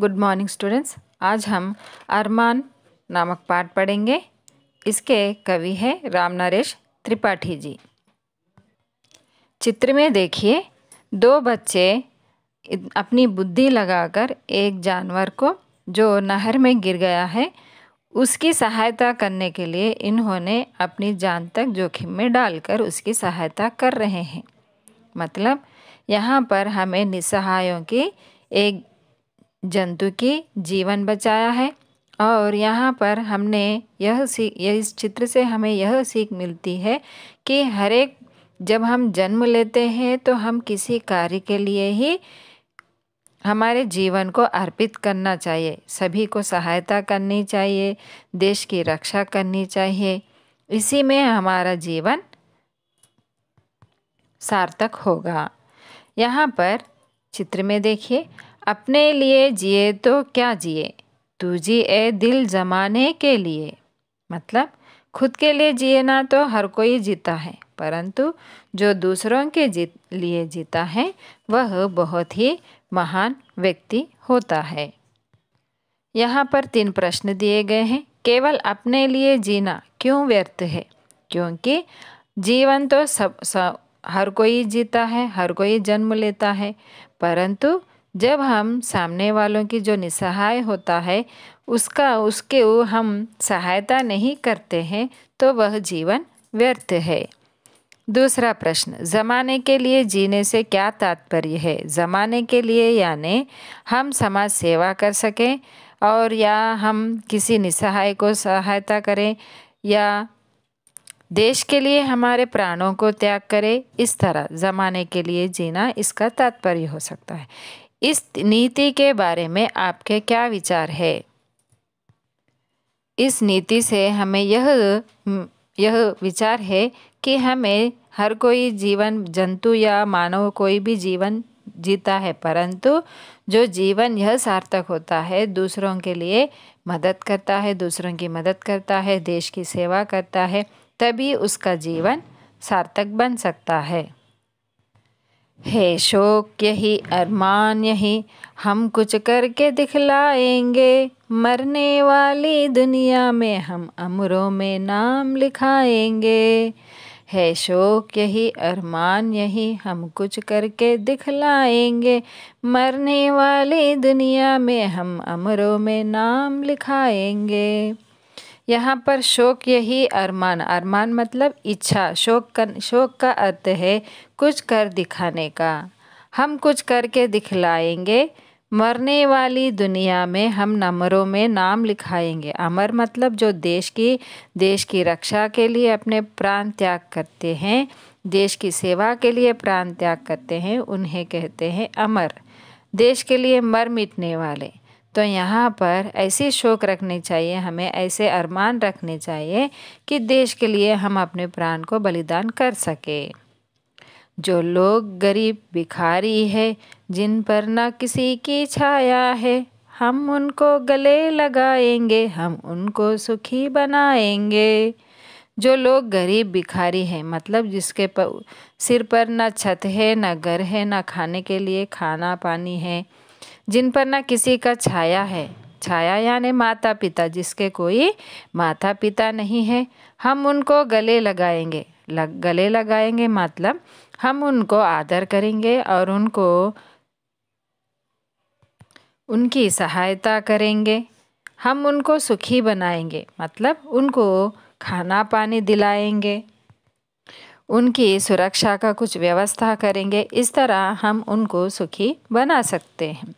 good morning students आज हम अरमान नामक पाठ पढ़ेंगे इसके कवि है राम नरेश त्रिपाठी जी चित्र में देखिए दो बच्चे अपनी बुद्धि लगाकर एक जानवर को जो नहर में गिर गया है उसकी सहायता करने के लिए इन्होंने अपनी जान तक जोखिम में डालकर उसकी सहायता कर रहे हैं मतलब यहाँ पर हमें निसहायों की एक जंतु की जीवन बचाया है और यहाँ पर हमने यह सीख इस चित्र से हमें यह सीख मिलती है कि हर एक जब हम जन्म लेते हैं तो हम किसी कार्य के लिए ही हमारे जीवन को अर्पित करना चाहिए सभी को सहायता करनी चाहिए देश की रक्षा करनी चाहिए इसी में हमारा जीवन सार्थक होगा यहाँ पर चित्र में देखिए अपने लिए जिए तो क्या जिए तू ए दिल जमाने के लिए मतलब खुद के लिए जिए ना तो हर कोई जीता है परंतु जो दूसरों के जीत लिए जीता है वह बहुत ही महान व्यक्ति होता है यहाँ पर तीन प्रश्न दिए गए हैं केवल अपने लिए जीना क्यों व्यर्थ है क्योंकि जीवन तो सब, सब हर कोई जीता है हर कोई जन्म लेता है परंतु जब हम सामने वालों की जो निसहाय होता है उसका उसके हम सहायता नहीं करते हैं तो वह जीवन व्यर्थ है दूसरा प्रश्न ज़माने के लिए जीने से क्या तात्पर्य है ज़माने के लिए यानि हम समाज सेवा कर सकें और या हम किसी निसहाय को सहायता करें या देश के लिए हमारे प्राणों को त्याग करें इस तरह ज़माने के लिए जीना इसका तात्पर्य हो सकता है इस नीति के बारे में आपके क्या विचार है इस नीति से हमें यह हम्म, यह विचार है कि हमें हर कोई जीवन जंतु या मानव कोई भी जीवन जीता है परंतु जो जीवन यह सार्थक होता है दूसरों के लिए मदद करता है दूसरों की मदद करता है देश की सेवा करता है तभी उसका जीवन सार्थक बन सकता है है शोक यही अरमान यही हम कुछ करके दिखलाएंगे मरने वाली दुनिया में हम अमरों में नाम लिखाएंगे है शोक यही अरमान यही हम कुछ करके दिखलाएंगे मरने वाली दुनिया में हम अमरों में नाम लिखाएंगे यहाँ पर शौक यही अरमान अरमान मतलब इच्छा शौक कर शौक का अर्थ है कुछ कर दिखाने का हम कुछ करके दिखलाएंगे मरने वाली दुनिया में हम नंबरों में नाम लिखाएंगे अमर मतलब जो देश की देश की रक्षा के लिए अपने प्राण त्याग करते हैं देश की सेवा के लिए प्राण त्याग करते हैं उन्हें कहते हैं अमर देश के लिए मर मिटने वाले तो यहाँ पर ऐसी शोक रखनी चाहिए हमें ऐसे अरमान रखने चाहिए कि देश के लिए हम अपने प्राण को बलिदान कर सके जो लोग गरीब भिखारी है जिन पर ना किसी की छाया है हम उनको गले लगाएंगे हम उनको सुखी बनाएंगे जो लोग गरीब भिखारी हैं मतलब जिसके पर सिर पर ना छत है ना घर है ना खाने के लिए खाना पानी है जिन पर ना किसी का छाया है छाया यानी माता पिता जिसके कोई माता पिता नहीं है हम उनको गले लगाएंगे लग, गले लगाएंगे मतलब हम उनको आदर करेंगे और उनको उनकी सहायता करेंगे हम उनको सुखी बनाएंगे मतलब उनको खाना पानी दिलाएंगे उनकी सुरक्षा का कुछ व्यवस्था करेंगे इस तरह हम उनको सुखी बना सकते हैं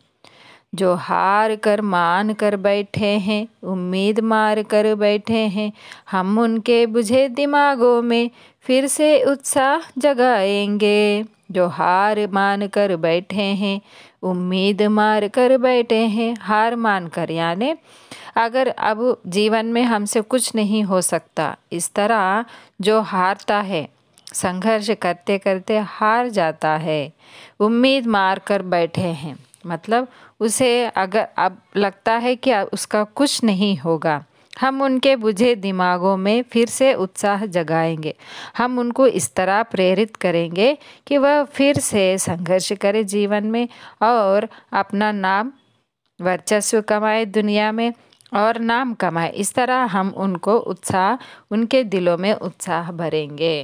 जो हार कर मान कर बैठे हैं उम्मीद मार कर बैठे हैं हम उनके बुझे दिमागों में फिर से उत्साह जगाएंगे जो हार मान कर बैठे हैं उम्मीद मार कर बैठे हैं हार मान कर यानी अगर अब जीवन में हमसे कुछ नहीं हो सकता इस तरह जो हारता है संघर्ष करते करते हार जाता है उम्मीद मार कर बैठे हैं मतलब उसे अगर अब लगता है कि उसका कुछ नहीं होगा हम उनके बुझे दिमागों में फिर से उत्साह जगाएंगे हम उनको इस तरह प्रेरित करेंगे कि वह फिर से संघर्ष करे जीवन में और अपना नाम वर्चस्व कमाए दुनिया में और नाम कमाए इस तरह हम उनको उत्साह उनके दिलों में उत्साह भरेंगे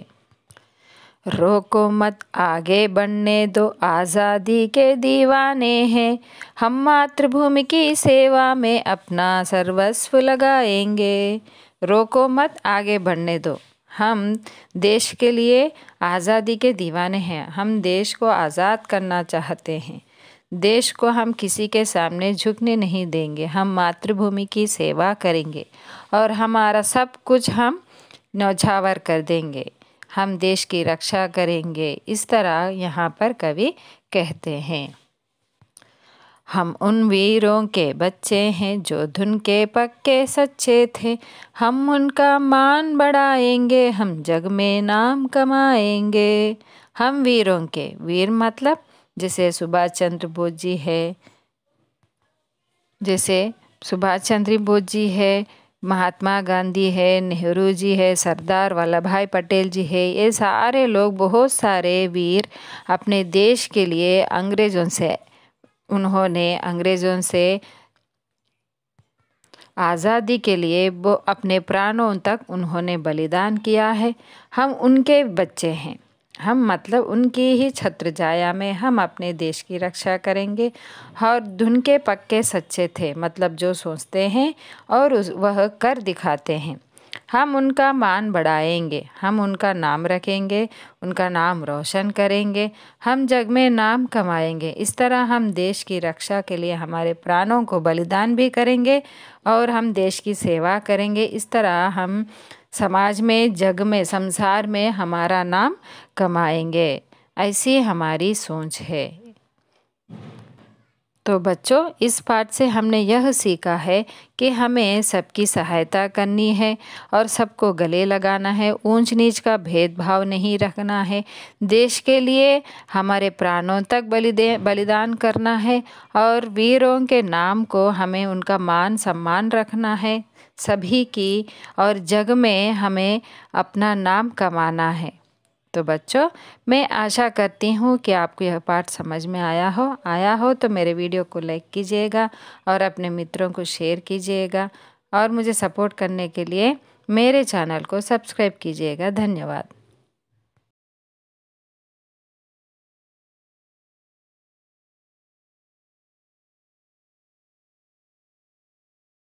रोको मत आगे बढ़ने दो आज़ादी के दीवाने हैं हम मातृभूमि की सेवा में अपना सर्वस्व लगाएंगे रोको मत आगे बढ़ने दो हम देश के लिए आज़ादी के दीवाने हैं हम देश को आज़ाद करना चाहते हैं देश को हम किसी के सामने झुकने नहीं देंगे हम मातृभूमि की सेवा करेंगे और हमारा सब कुछ हम नौछावर कर देंगे हम देश की रक्षा करेंगे इस तरह यहाँ पर कवि कहते हैं हम उन वीरों के बच्चे हैं जो धुन के पक्के सच्चे थे हम उनका मान बढ़ाएंगे हम जग में नाम कमाएंगे हम वीरों के वीर मतलब जैसे सुभाष चंद्र बोस जी है जैसे सुभाष चंद्र बोस जी है महात्मा गांधी है नेहरू जी है सरदार वल्लभ भाई पटेल जी है ये सारे लोग बहुत सारे वीर अपने देश के लिए अंग्रेज़ों से उन्होंने अंग्रेज़ों से आज़ादी के लिए वो अपने प्राणों तक उन्होंने बलिदान किया है हम उनके बच्चे हैं हम मतलब उनकी ही छत्र जाया में हम अपने देश की रक्षा करेंगे और धुन के पक्के सच्चे थे मतलब जो सोचते हैं और उस वह कर दिखाते हैं हम उनका मान बढ़ाएंगे हम उनका नाम रखेंगे उनका नाम रोशन करेंगे हम जग में नाम कमाएंगे इस तरह हम देश की रक्षा के लिए हमारे प्राणों को बलिदान भी करेंगे और हम देश की सेवा करेंगे इस तरह हम समाज में जग में संसार में हमारा नाम कमाएंगे ऐसी हमारी सोच है तो बच्चों इस पाठ से हमने यह सीखा है कि हमें सबकी सहायता करनी है और सबको गले लगाना है ऊंच नीच का भेदभाव नहीं रखना है देश के लिए हमारे प्राणों तक बलिदे बलिदान करना है और वीरों के नाम को हमें उनका मान सम्मान रखना है सभी की और जग में हमें अपना नाम कमाना है तो बच्चों मैं आशा करती हूँ कि आपको यह पाठ समझ में आया हो आया हो तो मेरे वीडियो को लाइक कीजिएगा और अपने मित्रों को शेयर कीजिएगा और मुझे सपोर्ट करने के लिए मेरे चैनल को सब्सक्राइब कीजिएगा धन्यवाद